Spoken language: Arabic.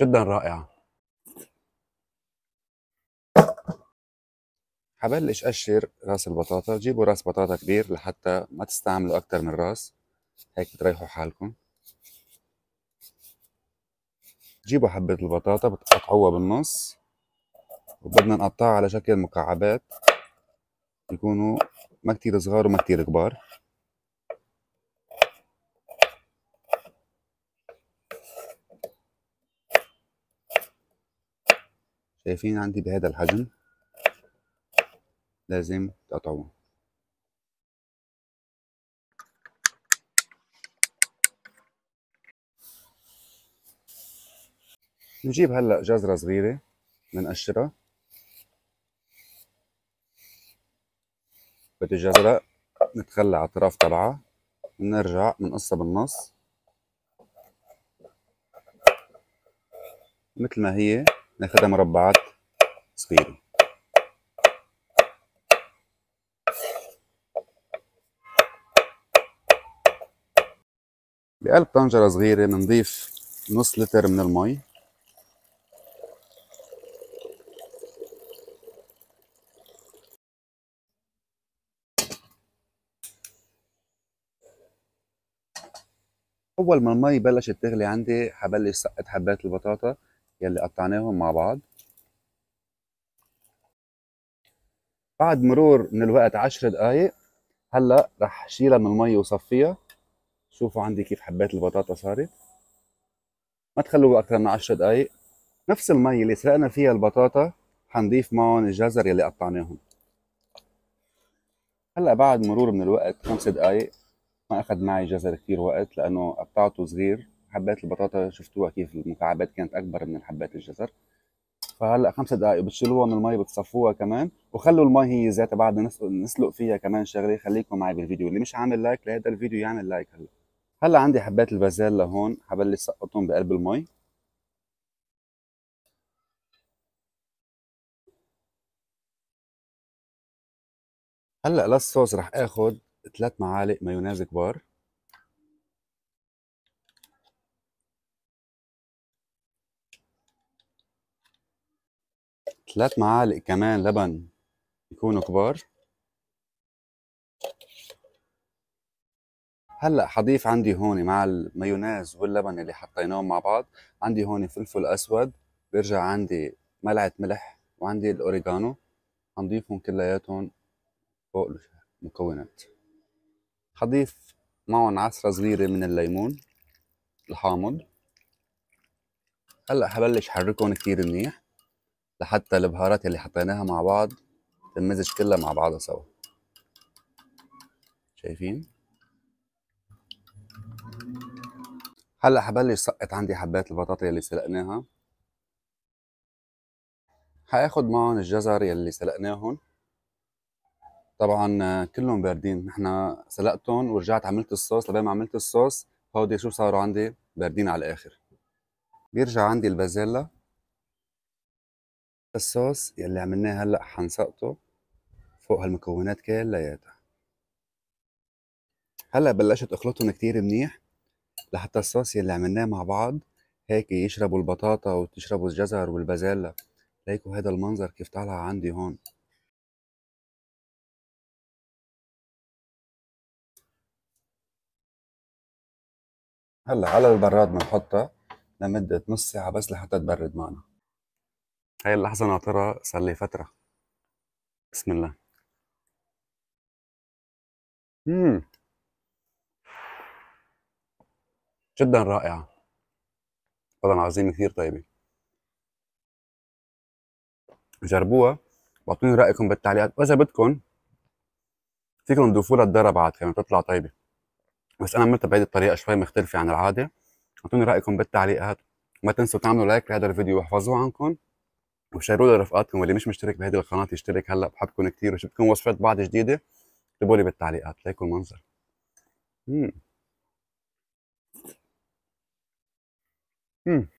جدا رائعه حبلش قشر راس البطاطا جيبوا راس بطاطا كبير لحتى ما تستعملوا اكثر من راس هيك بتريحوا حالكم جيبوا حبة البطاطا بتقطعوها بالنص وبدنا نقطعها على شكل مكعبات يكونوا ما كتير صغار وما كتير كبار شايفين عندي بهذا الحجم لازم تقطعوه نجيب هلا جزره صغيره بنقشرها بدي الجزره نتخلى على اطراف طلعه نرجع بنقصها بالنص مثل ما هي ناخدها مربعات صغيره بقلب طنجرة صغيرة بنضيف نص لتر من المي أول ما المي بلشت تغلي عندي حبلش سقط حبات البطاطا يلي قطعناهم مع بعض بعد مرور من الوقت 10 دقائق هلا رح شيلها من المي وصفيها شوفوا عندي كيف حبات البطاطا صارت ما تخلوها اكثر من 10 دقائق نفس المي اللي سرقنا فيها البطاطا حنضيف معهم الجزر يلي قطعناهم هلا بعد مرور من الوقت خمس دقائق ما اخذ معي جزر كثير وقت لانه قطعته صغير حبات البطاطا شفتوها كيف المكعبات كانت اكبر من حبات الجزر فهلا خمس دقائق بتشيلوها من المي بتصفوها كمان وخلوا المي هي ذاتها بعد نسلق فيها كمان شغله خليكم معي بالفيديو اللي مش عامل لايك لهذا الفيديو يعمل لايك هلا هلا عندي حبات البازال لهون حبلش سقطهم بقلب المي هلا للصوص رح اخذ ثلاث معالق مايونيز كبار ثلاث معالق كمان لبن يكونوا كبار هلا حضيف عندي هون مع المايونيز واللبن اللي حطيناهم مع بعض عندي هون فلفل اسود بيرجع عندي ملعقه ملح وعندي الاوريجانو حنضيفهم كلياتهم فوق المكونات حضيف معهم عصرة صغيرة من الليمون الحامض هلا حبلش حركهم كتير منيح لحتى البهارات اللي حطيناها مع بعض تنمزج كلها مع بعضها سوا شايفين هلا حبلش سقط عندي حبات البطاطا اللي سلقناها هاخد معهم الجزر يلي سلقناهم طبعا كلهم باردين نحن سلقتهم ورجعت عملت الصوص لبين ما عملت الصوص هودي شو صاروا عندي باردين على الاخر بيرجع عندي البازيلا الصوص يلي عملناه هلا حنسقطه فوق هالمكونات كلياتها هلا بلشت اخلطهم كتير منيح لحتى الصوص يلي عملناه مع بعض هيك يشربوا البطاطا وتشربوا الجزر والبازيلا ليكوا هذا المنظر كيف طالع عندي هون هلا على البراد بنحطها لمدة نص ساعة بس لحتى تبرد معنا هاي اللحظة ناطرة صار لي فترة بسم الله مم. جدا رائعة والله العظيم كثير طيبة جربوها واعطوني رأيكم بالتعليقات وإذا بدكم فيكم تضيفوا لها الذرة بعد كمان تطلع طيبة بس أنا عملتها بهذه الطريقة شوي مختلفة عن العادة اعطوني رأيكم بالتعليقات وما تنسوا تعملوا لايك لهذا الفيديو واحفظوه عنكم وشيروا لرفقاتكم رفقاتكم واللي مش مشترك بهذه القناه يشترك هلا بحبكم كثير وشبكم وصفات بعض جديده اكتبوا لي بالتعليقات ليكوا المنظر امم امم